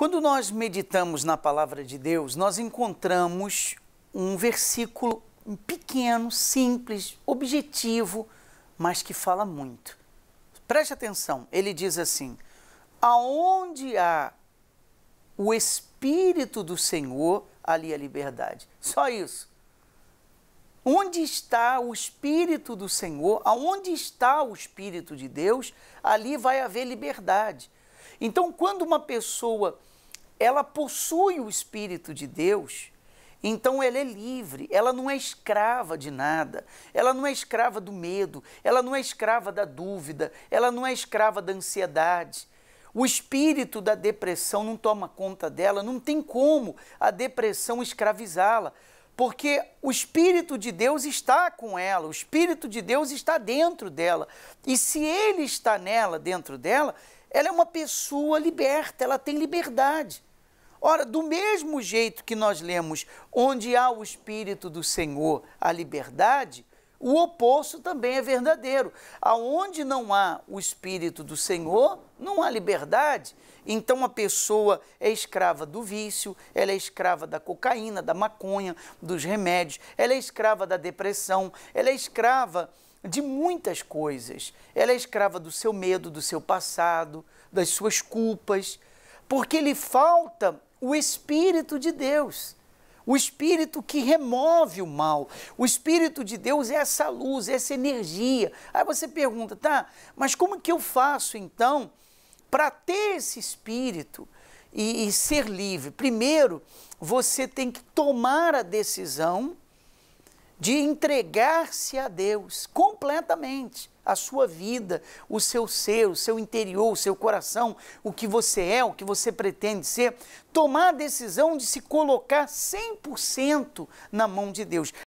Quando nós meditamos na palavra de Deus, nós encontramos um versículo pequeno, simples, objetivo, mas que fala muito. Preste atenção, ele diz assim: aonde há o Espírito do Senhor, ali a liberdade. Só isso. Onde está o Espírito do Senhor, aonde está o Espírito de Deus, ali vai haver liberdade. Então, quando uma pessoa ela possui o Espírito de Deus, então ela é livre, ela não é escrava de nada, ela não é escrava do medo, ela não é escrava da dúvida, ela não é escrava da ansiedade. O espírito da depressão não toma conta dela, não tem como a depressão escravizá-la, porque o espírito de Deus está com ela, o espírito de Deus está dentro dela. E se ele está nela, dentro dela, ela é uma pessoa liberta, ela tem liberdade. Ora, do mesmo jeito que nós lemos onde há o Espírito do Senhor, a liberdade, o oposto também é verdadeiro. Aonde não há o Espírito do Senhor, não há liberdade. Então a pessoa é escrava do vício, ela é escrava da cocaína, da maconha, dos remédios, ela é escrava da depressão, ela é escrava de muitas coisas. Ela é escrava do seu medo, do seu passado, das suas culpas, porque lhe falta o Espírito de Deus. O espírito que remove o mal. O espírito de Deus é essa luz, é essa energia. Aí você pergunta, tá, mas como que eu faço então para ter esse espírito e, e ser livre? Primeiro, você tem que tomar a decisão de entregar-se a Deus completamente, a sua vida, o seu ser, o seu interior, o seu coração, o que você é, o que você pretende ser, tomar a decisão de se colocar 100% na mão de Deus.